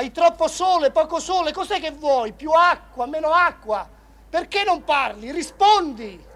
Hai troppo sole, poco sole, cos'è che vuoi? Più acqua, meno acqua? Perché non parli? Rispondi!